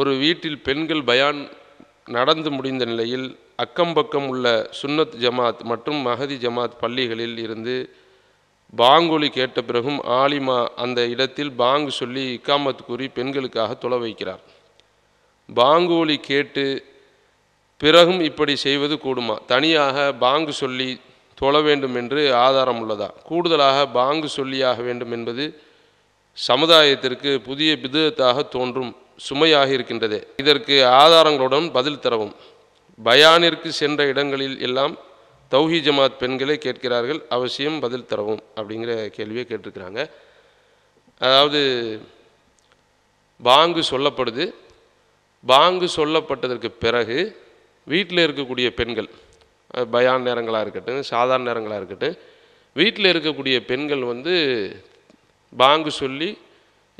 ஒரு வீட்டில் பெண்கள் பயான் நடந்து முடிந்த நிலையில் அக்கம்பக்கம் உள்ள சுன்னத் ஜமாத் மற்றும் மஹதி ஜமாத் பள்ளிகளில் இருந்து பாங்கொலி கேட்ட பிறகும் ஆலிமா அந்த இடத்தில் பாங்கு சொல்லி இக்காமத் கூறி பெண்களுக்காக தொலை வைக்கிறார் பாங்கோலி கேட்டு பிறகும் இப்படி செய்வது கூடுமா தனியாக பாங்கு சொல்லி தொழ வேண்டும் என்று ஆதாரம் உள்ளதா கூடுதலாக பாங்கு சொல்லியாக வேண்டும் என்பது சமுதாயத்திற்கு புதிய பிதத்தாக தோன்றும் சுமையாக இருக்கின்றது இதற்கு ஆதாரங்களுடன் பதில் தரவும் பயானிற்கு சென்ற இடங்களில் எல்லாம் தௌஹி ஜமாத் பெண்களை கேட்கிறார்கள் அவசியம் பதில் தரவும் அப்படிங்கிற கேள்வியை கேட்டிருக்கிறாங்க அதாவது பாங்கு சொல்லப்படுது பாங்கு சொல்லப்பட்டதற்கு பிறகு வீட்டில் இருக்கக்கூடிய பெண்கள் பயான் நேரங்களாக இருக்கட்டும் சாதாரண நேரங்களாக இருக்கட்டும் வீட்டில் இருக்கக்கூடிய பெண்கள் வந்து பாங்கு சொல்லி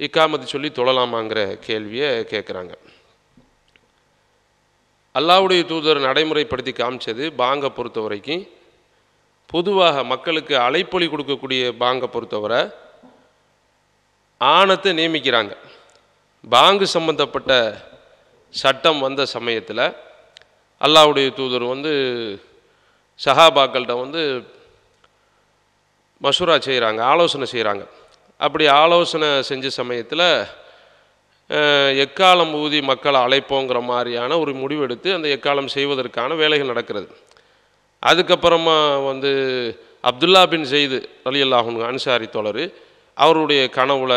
இக்காமத்து சொல்லி தொழலாமாங்கிற கேள்வியை கேட்குறாங்க அல்லாவுடைய தூதர் நடைமுறைப்படுத்தி காமிச்சது பாங்கை பொறுத்த வரைக்கும் பொதுவாக மக்களுக்கு அலைப்பொலி கொடுக்கக்கூடிய பாங்கை பொறுத்தவரை ஆணத்தை நியமிக்கிறாங்க பாங்கு சம்பந்தப்பட்ட சட்டம் வந்த சமயத்தில் அல்லாவுடைய தூதர் வந்து சஹாபாக்கள்கிட்ட வந்து மசூரா செய்கிறாங்க ஆலோசனை செய்கிறாங்க அப்படி ஆலோசனை செஞ்ச சமயத்தில் எக்காலம் ஊதி மக்களை அழைப்போங்கிற மாதிரியான ஒரு முடிவெடுத்து அந்த எக்காலம் செய்வதற்கான வேலைகள் நடக்கிறது அதுக்கப்புறமா வந்து அப்துல்லா பின் செய்து அலி அல்லாஹன் அன்சாரி தோழர் அவருடைய கனவுல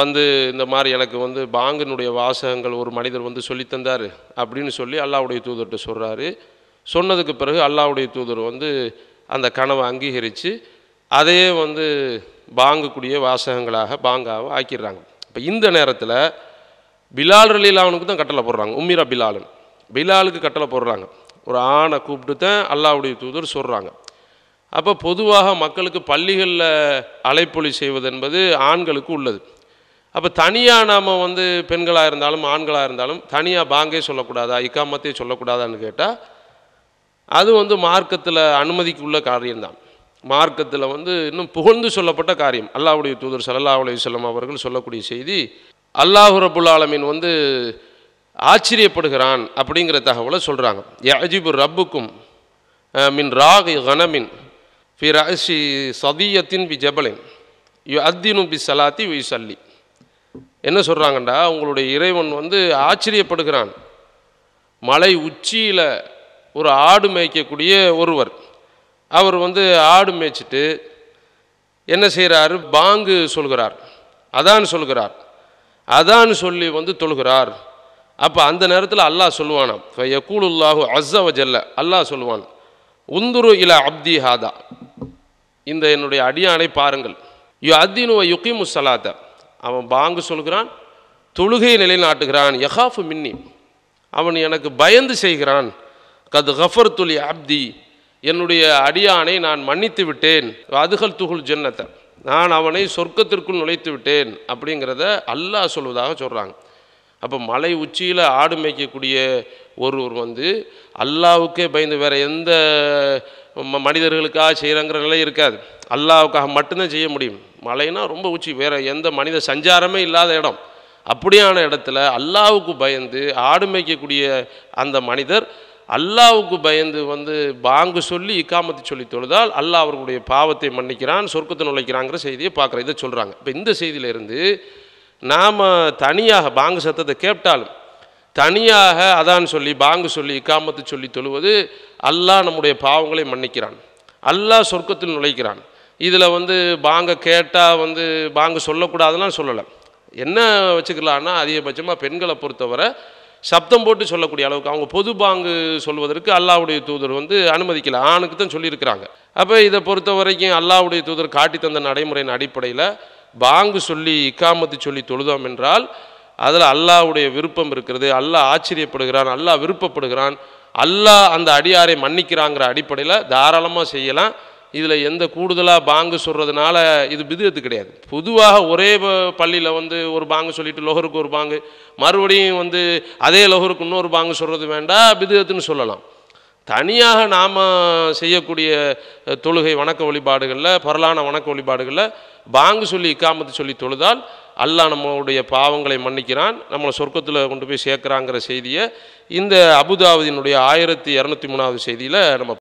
வந்து இந்த மாதிரி எனக்கு வந்து பாங்கனுடைய வாசகங்கள் ஒரு மனிதர் வந்து சொல்லித்தந்தார் அப்படின்னு சொல்லி அல்லாவுடைய தூதர்கிட்ட சொல்கிறாரு சொன்னதுக்கு பிறகு அல்லாவுடைய தூதர் வந்து அந்த கனவை அங்கீகரித்து அதையே வந்து பாங்கக்கூடிய வாசகங்களாக பாங்காக ஆக்கிடுறாங்க இப்போ இந்த நேரத்தில் பிலால் ரலீலாவனுக்கு தான் கட்டளை போடுறாங்க உம்மிரா பிலாலன் பிலாலுக்கு கட்டளை போடுறாங்க ஒரு ஆணை கூப்பிட்டு தான் அல்லாவுடைய தூதர் சொல்கிறாங்க அப்போ பொதுவாக மக்களுக்கு பள்ளிகளில் அலைப்பொலி செய்வது என்பது ஆண்களுக்கு உள்ளது அப்போ தனியாக நாம் வந்து பெண்களாக இருந்தாலும் ஆண்களாக இருந்தாலும் தனியாக பாங்கே சொல்லக்கூடாதா இக்காமத்தே சொல்லக்கூடாதான்னு கேட்டால் அது வந்து மார்க்கத்தில் அனுமதிக்குள்ள காரியம்தான் மார்க்கத்தில் வந்து இன்னும் புகழ்ந்து சொல்லப்பட்ட காரியம் அல்லாஹுடைய தூதர் சல்லா சொல்லம் அவர்கள் சொல்லக்கூடிய செய்தி அல்லாஹு ரபுல் ஆலமின் வந்து ஆச்சரியப்படுகிறான் அப்படிங்கிற தகவலை சொல்கிறாங்க யஜிபு ரப்புக்கும் மின் ராக் கனமின் பி ரஹசி சதியத்தின் பி ஜபலின் யு அத்தினு பி சலாத்தி வி சல்லி என்ன சொல்கிறாங்கண்டா உங்களுடைய இறைவன் வந்து ஆச்சரியப்படுகிறான் மலை உச்சியில் ஒரு ஆடு மேய்க்கக்கூடிய ஒருவர் அவர் வந்து ஆடு மேய்ச்சிட்டு என்ன செய்கிறாரு பாங்கு சொல்கிறார் அதான் சொல்கிறார் அதான் சொல்லி வந்து தொழுகிறார் அப்போ அந்த நேரத்தில் அல்லாஹ் சொல்லுவானாம் யக்கூலுல்லாஹு அஸ்ஸவ ஜல்ல அல்லாஹ் சொல்லுவான் உந்துரு இல அப்தி ஹாதா இந்த என்னுடைய அடியானை பாருங்கள் யு அத்தீனு யுகிமு சலாத்த அவன் பாங்கு சொல்கிறான் தொழுகையை நிலைநாட்டுகிறான் யஹாஃபு மின்னி அவன் எனக்கு பயந்து செய்கிறான் கது ஹஃபர் துலி அப்தி என்னுடைய அடியானை நான் மன்னித்து விட்டேன் அதுகள் துகுல் ஜென்னத்தை நான் அவனை சொர்க்கத்திற்குள் நுழைத்து விட்டேன் அப்படிங்கிறத அல்லாஹ் சொல்வதாக சொல்கிறாங்க அப்போ மலை உச்சியில் ஆடு மேய்க்கக்கூடிய ஒருவர் வந்து அல்லாவுக்கே பயந்து வேறு எந்த மனிதர்களுக்காக செய்கிறங்கிற நிலை இருக்காது அல்லாவுக்காக மட்டும்தான் செய்ய முடியும் மலைனா ரொம்ப உச்சி வேறு எந்த மனித சஞ்சாரமே இல்லாத இடம் அப்படியான இடத்துல அல்லாவுக்கு பயந்து ஆடு மேய்க்கக்கூடிய அந்த மனிதர் அல்லாவுக்கு பயந்து வந்து பாங்கு சொல்லி இக்காமத்து சொல்லி தொழுதால் அல்லாஹ் அவர்களுடைய பாவத்தை மன்னிக்கிறான் சொர்க்கத்தை நுழைக்கிறாங்கிற செய்தியை பார்க்குற இதை சொல்கிறாங்க இப்போ இந்த செய்தியிலேருந்து நாம் தனியாக பாங்கு சத்தத்தை கேட்டாலும் தனியாக அதான் சொல்லி பாங்கு சொல்லி இக்காமத்து சொல்லி தொழுவது அல்லாஹ் நம்முடைய பாவங்களை மன்னிக்கிறான் அல்லாஹ் சொர்க்கத்தில் நுழைக்கிறான் இதில் வந்து பாங்க கேட்டால் வந்து பாங்கு சொல்லக்கூடாதுலாம் சொல்லலை என்ன வச்சுக்கலான்னா அதிகபட்சமாக பெண்களை பொறுத்தவரை சப்தம் போட்டு சொல்லக்கூடிய அளவுக்கு அவங்க பொது பாங்கு சொல்வதற்கு அல்லாவுடைய தூதர் வந்து அனுமதிக்கல ஆணுக்கு தான் சொல்லியிருக்கிறாங்க அப்போ இதை பொறுத்த வரைக்கும் அல்லாவுடைய தூதர் காட்டி தந்த நடைமுறையின் அடிப்படையில் பாங்கு சொல்லி இக்காமத்து சொல்லி தொழுதோம் என்றால் அதில் அல்லாவுடைய விருப்பம் இருக்கிறது அல்லாஹ் ஆச்சரியப்படுகிறான் அல்லாஹ் விருப்பப்படுகிறான் அல்லாஹ் அந்த அடியாரை மன்னிக்கிறாங்கிற அடிப்படையில் தாராளமாக செய்யலாம் இதில் எந்த கூடுதலாக பாங்கு சொல்கிறதுனால இது விதத்து கிடையாது பொதுவாக ஒரே பள்ளியில் வந்து ஒரு பாங்கு சொல்லிட்டு லோகருக்கு ஒரு பாங்கு மறுபடியும் வந்து அதே லோகருக்கு இன்னொரு பாங்கு சொல்கிறது வேண்டாம் விதத்துன்னு சொல்லலாம் தனியாக நாம் செய்யக்கூடிய தொழுகை வணக்க வழிபாடுகளில் பரலான வணக்க வழிபாடுகளில் பாங்கு சொல்லி இக்காமத்து சொல்லி தொழுதால் அல்லாஹ் நம்மளுடைய பாவங்களை மன்னிக்கிறான் நம்மளை சொர்க்கத்தில் கொண்டு போய் சேர்க்குறாங்கிற செய்தியை இந்த அபுதாபுதியினுடைய ஆயிரத்தி இரநூத்தி மூணாவது செய்தியில் நம்ம